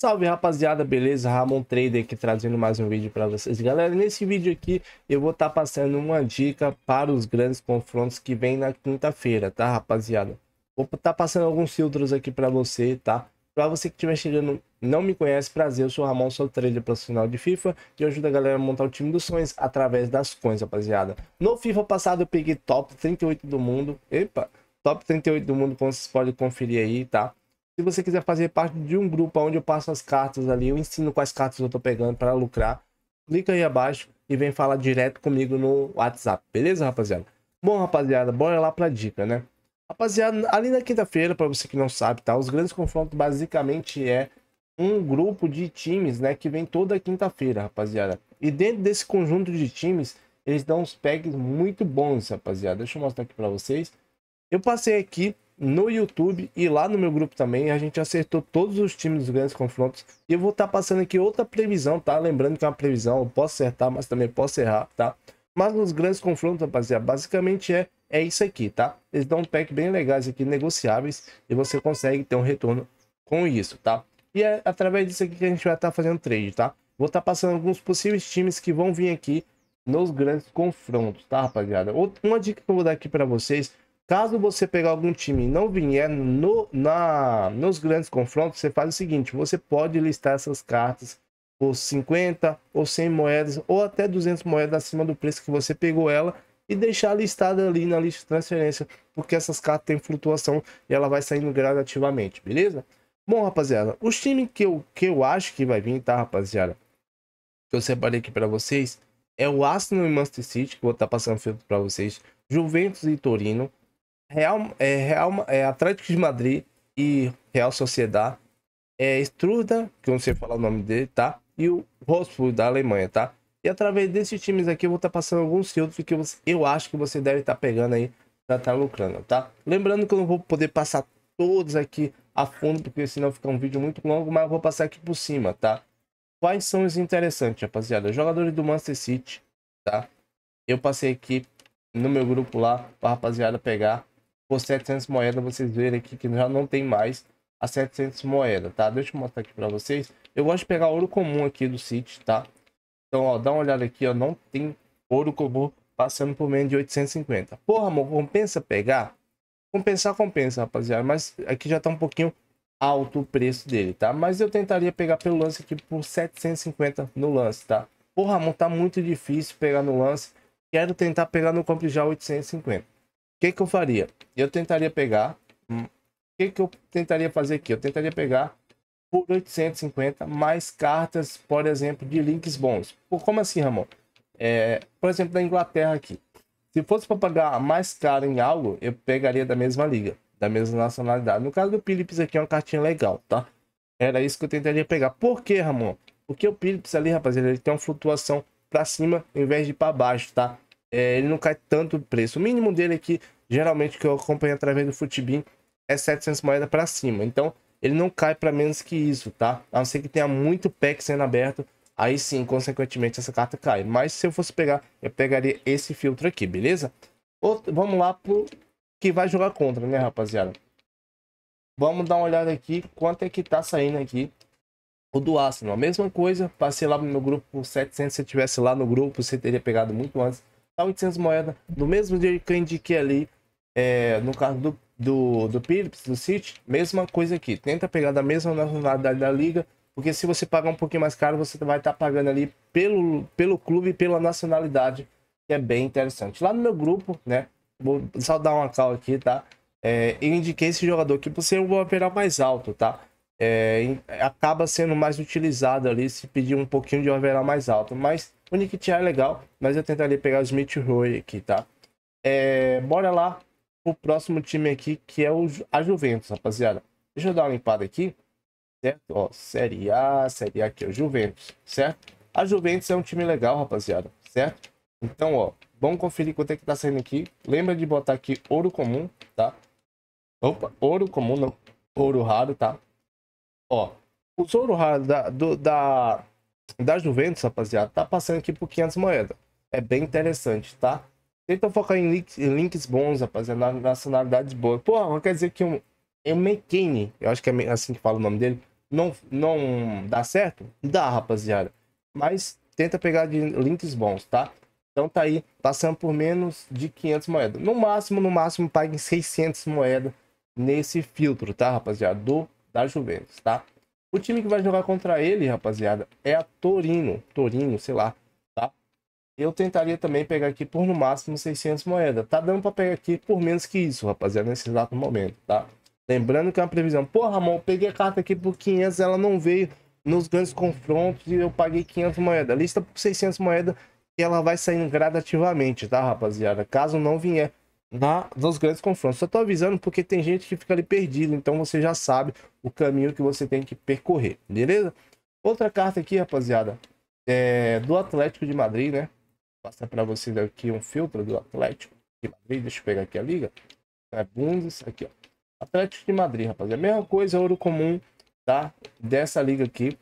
Salve rapaziada, beleza? Ramon Trader aqui trazendo mais um vídeo para vocês. Galera, nesse vídeo aqui eu vou estar tá passando uma dica para os grandes confrontos que vem na quinta-feira, tá rapaziada? Vou estar tá passando alguns filtros aqui para você, tá? Para você que estiver chegando, não me conhece, prazer, eu sou o Ramon, sou trader profissional de FIFA e ajudo a galera a montar o time dos sonhos através das coins, rapaziada. No FIFA passado eu peguei top 38 do mundo, epa, top 38 do mundo, como vocês podem conferir aí, tá? Se você quiser fazer parte de um grupo onde eu passo as cartas ali, eu ensino quais cartas eu tô pegando para lucrar, clica aí abaixo e vem falar direto comigo no WhatsApp, beleza, rapaziada? Bom, rapaziada, bora lá pra dica, né? Rapaziada, ali na quinta-feira, para você que não sabe, tá? Os grandes confrontos basicamente é um grupo de times, né, que vem toda quinta-feira, rapaziada. E dentro desse conjunto de times, eles dão uns packs muito bons, rapaziada. Deixa eu mostrar aqui para vocês. Eu passei aqui no YouTube e lá no meu grupo também. A gente acertou todos os times dos grandes confrontos. E eu vou estar tá passando aqui outra previsão, tá? Lembrando que é uma previsão, eu posso acertar, mas também posso errar, tá? Mas nos grandes confrontos, rapaziada, basicamente é, é isso aqui, tá? Eles dão um pack bem legais aqui, negociáveis, e você consegue ter um retorno com isso, tá? E é através disso aqui que a gente vai estar tá fazendo trade, tá? Vou estar tá passando alguns possíveis times que vão vir aqui nos grandes confrontos, tá, rapaziada? Outra, uma dica que eu vou dar aqui para vocês Caso você pegar algum time e não vier no, na, nos grandes confrontos, você faz o seguinte: você pode listar essas cartas por 50 ou 100 moedas, ou até 200 moedas acima do preço que você pegou ela, e deixar listada ali na lista de transferência, porque essas cartas têm flutuação e ela vai saindo gradativamente, beleza? Bom, rapaziada, os times que eu, que eu acho que vai vir, tá, rapaziada? Que eu separei aqui para vocês é o Arsenal e Manchester City, que vou estar tá passando filtro para vocês, Juventus e Torino. Real, é, Real é, Atlético de Madrid e Real Sociedad. É Struda, que eu não sei falar o nome dele, tá? E o Wolfsburg da Alemanha, tá? E através desses times aqui eu vou estar tá passando alguns filtros que eu, eu acho que você deve estar tá pegando aí pra estar tá lucrando, tá? Lembrando que eu não vou poder passar todos aqui a fundo, porque senão fica um vídeo muito longo, mas eu vou passar aqui por cima, tá? Quais são os interessantes, rapaziada? Jogadores do Manchester City, tá? Eu passei aqui no meu grupo lá pra rapaziada pegar por 700 moedas, vocês verem aqui que já não tem mais a 700 moedas, tá? Deixa eu mostrar aqui para vocês. Eu gosto de pegar ouro comum aqui do sítio, tá? Então, ó, dá uma olhada aqui, ó, não tem ouro comum passando por menos de 850. Porra, amor, compensa pegar? Compensar, compensa, rapaziada, mas aqui já tá um pouquinho alto o preço dele, tá? Mas eu tentaria pegar pelo lance aqui por 750 no lance, tá? Porra, amor, tá muito difícil pegar no lance. Quero tentar pegar no compre já 850 que, que eu faria? Eu tentaria pegar. O hum, que, que eu tentaria fazer aqui? Eu tentaria pegar por 850 mais cartas, por exemplo, de links bons. Por, como assim, Ramon? É, por exemplo, da Inglaterra aqui. Se fosse para pagar mais caro em algo, eu pegaria da mesma liga, da mesma nacionalidade. No caso do Philips aqui é uma cartinha legal, tá? Era isso que eu tentaria pegar. Por que, Ramon? Porque o Philips ali, rapaziada, ele tem uma flutuação para cima em vez de para baixo, tá? é, ele não cai tanto o preço. O mínimo dele aqui, geralmente, que eu acompanho através do Futibin, é 700 moedas para cima. Então, ele não cai para menos que isso, tá? A não ser que tenha muito pack sendo aberto, aí sim, consequentemente, essa carta cai. Mas se eu fosse pegar, eu pegaria esse filtro aqui, beleza? Outro, vamos lá pro que vai jogar contra, né, rapaziada? Vamos dar uma olhada aqui, quanto é que tá saindo aqui o do Arsenal. A mesma coisa, passei lá no meu grupo 700, se eu tivesse lá no grupo, você teria pegado muito antes tá 800 moedas. No mesmo dia que eu indiquei ali, é, no caso do, do, do Philips, do City, mesma coisa aqui. Tenta pegar da mesma nacionalidade da liga, porque se você pagar um pouquinho mais caro, você vai estar tá pagando ali pelo, pelo clube e pela nacionalidade, que é bem interessante. Lá no meu grupo, né? Vou só dar uma cal aqui, tá? É, eu indiquei esse jogador aqui você ser o operar mais alto, tá? é, acaba sendo mais utilizado ali se pedir um pouquinho de overall mais alto. Mas o Nikit é legal, mas eu tentaria pegar o Smith Roy aqui, tá? É, bora lá pro próximo time aqui, que é o, a Juventus, rapaziada. Deixa eu dar uma limpada aqui, certo? Ó, Série A, Série A aqui, o Juventus, certo? A Juventus é um time legal, rapaziada, certo? Então, ó, vamos conferir quanto é que tá saindo aqui. Lembra de botar aqui ouro comum, tá? Opa, ouro comum, não. Ouro raro, tá? Ó, o raro da, do, da, da Juventus, rapaziada, tá passando aqui por 500 moedas. É bem interessante, tá? Tenta focar em links, em links bons, rapaziada, nacionalidades boas. Porra, quer dizer que um, é um McKinney, eu acho que é assim que fala o nome dele, não, não dá certo? Dá, rapaziada. Mas tenta pegar de links bons, tá? Então tá aí, passando por menos de 500 moedas. No máximo, no máximo, pague 600 moedas nesse filtro, tá, rapaziada? Do da Juventus, tá? O time que vai jogar contra ele, rapaziada, é a Torino. Torino, sei lá, tá? Eu tentaria também pegar aqui por no máximo 600 moedas. Tá dando para pegar aqui por menos que isso, rapaziada, nesse exato momento, tá? Lembrando que é uma previsão. Pô, Ramon, eu peguei a carta aqui por 500, ela não veio nos grandes confrontos e eu paguei 500 moedas. Lista por 600 moedas e ela vai saindo gradativamente, tá, rapaziada? Caso não vier na, nos grandes confrontos. Só tô avisando porque tem gente que fica ali perdido, então você já sabe o caminho que você tem que percorrer, beleza? Outra carta aqui, rapaziada, é do Atlético de Madrid, né? Vou passar para vocês aqui um filtro do Atlético de Madrid, deixa eu pegar aqui a liga. É Bundes, aqui, ó. Atlético de Madrid, rapaziada. É mesma coisa, é ouro comum, tá? Dessa liga aqui.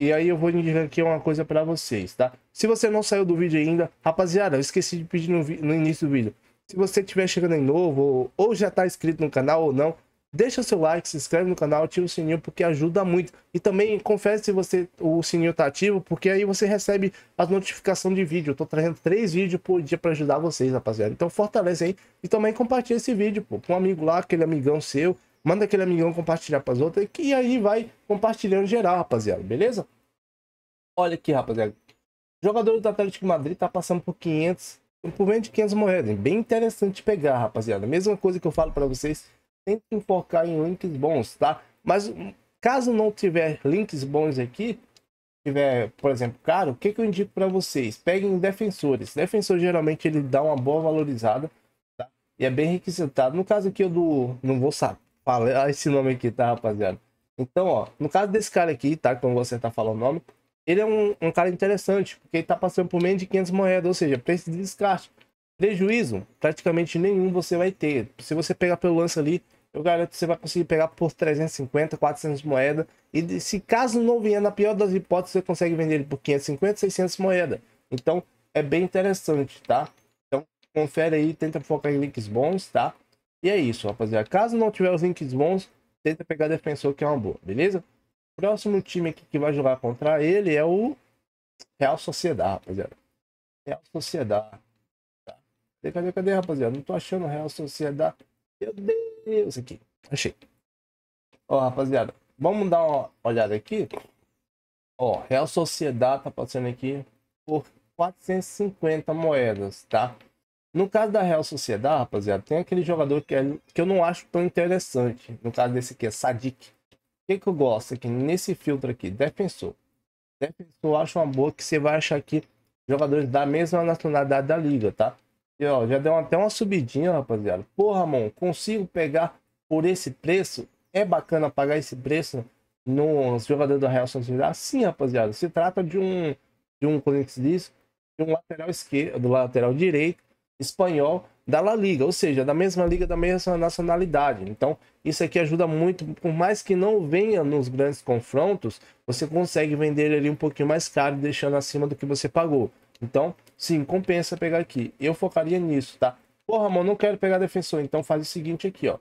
E aí eu vou indicar aqui uma coisa para vocês, tá? Se você não saiu do vídeo ainda, rapaziada, eu esqueci de pedir no, no início do vídeo. Se você estiver chegando em novo, ou já está inscrito no canal ou não, deixa seu like, se inscreve no canal, ativa o sininho porque ajuda muito. E também confere se você o sininho tá ativo, porque aí você recebe as notificações de vídeo. Eu tô trazendo três vídeos por dia para ajudar vocês, rapaziada. Então fortalece aí e também compartilha esse vídeo pô, com um amigo lá, aquele amigão seu. Manda aquele amigão compartilhar para as outras e aí vai compartilhando geral, rapaziada, beleza? Olha aqui, rapaziada. Jogador do Atlético de Madrid tá passando por 500 por menos de 500 moedas. Bem interessante pegar, rapaziada. Mesma coisa que eu falo para vocês, tentem focar em links bons, tá? Mas caso não tiver links bons aqui, tiver, por exemplo, caro, o que, que eu indico para vocês? Peguem defensores. Defensor geralmente ele dá uma boa valorizada tá? e é bem requisitado. No caso aqui eu do, não vou saber falar esse nome aqui, tá, rapaziada? Então, ó, no caso desse cara aqui, tá? como você tá falando o nome ele é um, um cara interessante, porque ele está passando por menos de 500 moedas, ou seja, preço de descarte. Prejuízo, praticamente nenhum você vai ter. Se você pegar pelo lance ali, eu garanto que você vai conseguir pegar por 350, 400 moedas. E se caso não vier, na pior das hipóteses, você consegue vender ele por 550, 600 moedas. Então, é bem interessante, tá? Então, confere aí, tenta focar em links bons, tá? E é isso, rapaziada. Caso não tiver os links bons, tenta pegar defensor, que é uma boa, beleza? próximo time que vai jogar contra ele é o Real Sociedade, rapaziada. Real Sociedade. Tá. Cadê, cadê, cadê, rapaziada? Não tô achando Real Sociedade. Meu Deus, aqui. Achei. Ó, rapaziada. Vamos dar uma olhada aqui. Ó, Real Sociedade tá passando aqui por 450 moedas, tá? No caso da Real Sociedade, rapaziada, tem aquele jogador que, é, que eu não acho tão interessante. No caso desse aqui, é Sadik que, que eu gosto aqui nesse filtro aqui? Defensor. Defensor eu acho uma boa que você vai achar aqui jogadores da mesma nacionalidade da liga, tá? E ó, já deu até uma subidinha, rapaziada. Porra, mano, consigo pegar por esse preço? É bacana pagar esse preço nos jogadores do Real Sociedade? Ah, sim, rapaziada. Se trata de um, de um, como é que se diz? De um lateral esquerdo, do lateral direito, espanhol, da La Liga, ou seja, da mesma liga, da mesma nacionalidade. Então, isso aqui ajuda muito, por mais que não venha nos grandes confrontos, você consegue vender ele ali um pouquinho mais caro, deixando acima do que você pagou. Então, sim, compensa pegar aqui. Eu focaria nisso, tá? Porra, mano, não quero pegar defensor, então faz o seguinte aqui, ó.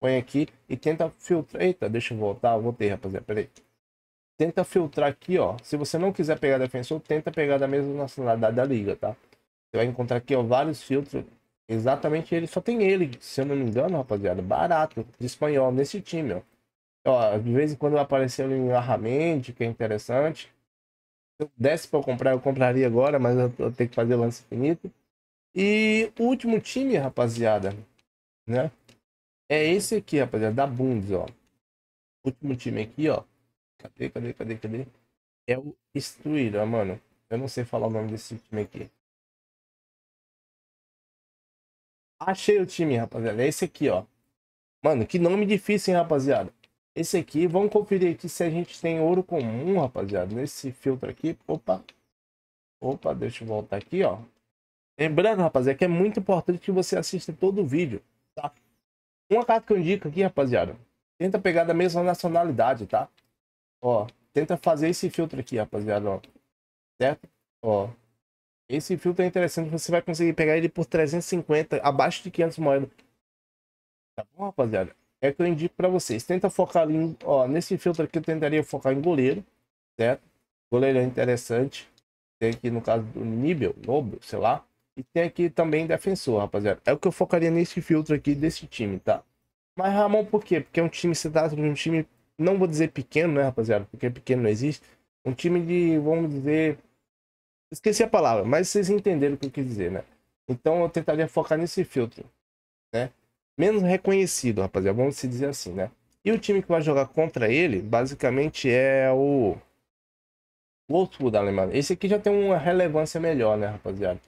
Põe aqui e tenta filtrar. Eita, deixa eu voltar, eu voltei, rapaziada, peraí. Tenta filtrar aqui, ó. Se você não quiser pegar defensor, tenta pegar da mesma nacionalidade da liga, tá? Você vai encontrar aqui, ó, vários filtros Exatamente ele. Só tem ele, se eu não me engano, rapaziada. Barato, de espanhol, nesse time, ó. ó de vez em quando apareceu em Arramente, que é interessante. Se eu desse pra eu comprar, eu compraria agora, mas eu, tenho que fazer lance infinito. E o último time, rapaziada, né? É esse aqui, rapaziada, da Bundes, ó. O último time aqui, ó. Cadê, cadê, cadê, cadê? É o Estruíra, mano. Eu não sei falar o nome desse time aqui. Achei o time, rapaziada. É esse aqui, ó. Mano, que nome difícil, hein, rapaziada. Esse aqui, vamos conferir aqui se a gente tem ouro comum, rapaziada. Nesse filtro aqui. Opa. Opa, deixa eu voltar aqui, ó. Lembrando, rapaziada, que é muito importante que você assista todo o vídeo, tá? Uma carta que eu indico aqui, rapaziada. Tenta pegar da mesma nacionalidade, tá? Ó, tenta fazer esse filtro aqui, rapaziada, ó. Certo? Ó, esse filtro é interessante, você vai conseguir pegar ele por 350, abaixo de 500 moedas. Tá bom, rapaziada? É que eu indico para vocês. Tenta focar ali, em, ó, nesse filtro aqui eu tentaria focar em goleiro, certo? Goleiro é interessante. Tem aqui no caso do nível, Nobel, sei lá. E tem aqui também defensor, rapaziada. É o que eu focaria nesse filtro aqui desse time, tá? Mas Ramon, por quê? Porque é um time, cidade de um time, não vou dizer pequeno, né, rapaziada? Porque pequeno não existe. Um time de, vamos dizer, Esqueci a palavra, mas vocês entenderam o que eu quis dizer, né? Então eu tentaria focar nesse filtro, né? Menos reconhecido, rapaziada, vamos se dizer assim, né? E o time que vai jogar contra ele, basicamente, é o outro da Alemanha. Esse aqui já tem uma relevância melhor, né, rapaziada?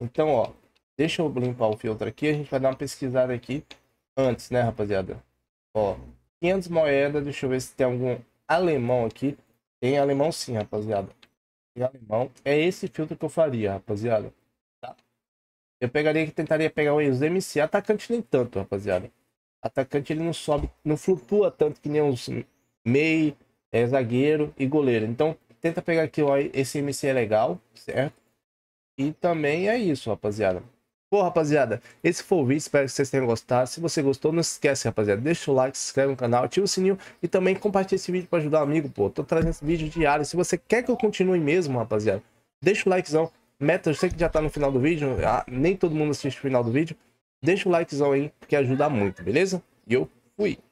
Então, ó, deixa eu limpar o filtro aqui. A gente vai dar uma pesquisada aqui antes, né, rapaziada? Ó, 500 moedas. Deixa eu ver se tem algum alemão aqui. Tem alemão sim, rapaziada e alemão. É esse filtro que eu faria, rapaziada. Tá? Eu pegaria que tentaria pegar o Enzo MC. Atacante nem tanto, rapaziada. Atacante ele não sobe, não flutua tanto que nem os meio, é, zagueiro e goleiro. Então, tenta pegar aqui, ó, esse MC é legal, certo? E também é isso, rapaziada. Bom, rapaziada, esse foi o vídeo, espero que vocês tenham gostado. Se você gostou, não se esquece, rapaziada, deixa o like, se inscreve no canal, ativa o sininho e também compartilha esse vídeo para ajudar o amigo, pô. Tô trazendo esse vídeo diário. Se você quer que eu continue mesmo, rapaziada, deixa o likezão. Meta, eu sei que já tá no final do vídeo, ah, nem todo mundo assiste o final do vídeo. Deixa o likezão aí, porque ajuda muito, beleza? E eu fui.